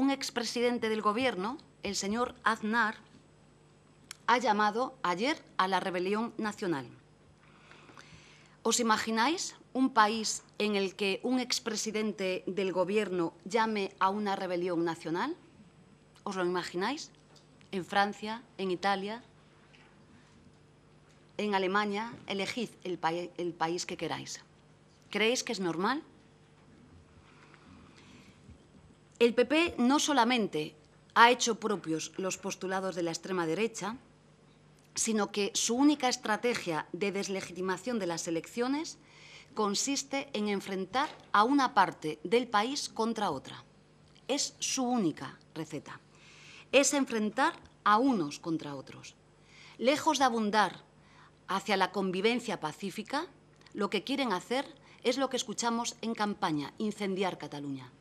un expresidente del gobierno, el señor Aznar, ha llamado ayer a la rebelión nacional. ¿Os imagináis un país en el que un expresidente del gobierno llame a una rebelión nacional? ¿Os lo imagináis? En Francia, en Italia, en Alemania, elegid el, el país que queráis. ¿Creéis que es normal? El PP no solamente ha hecho propios los postulados de la extrema derecha, sino que su única estrategia de deslegitimación de las elecciones consiste en enfrentar a una parte del país contra otra. Es su única receta. Es enfrentar a unos contra otros. Lejos de abundar hacia la convivencia pacífica, lo que quieren hacer es lo que escuchamos en campaña, incendiar Cataluña.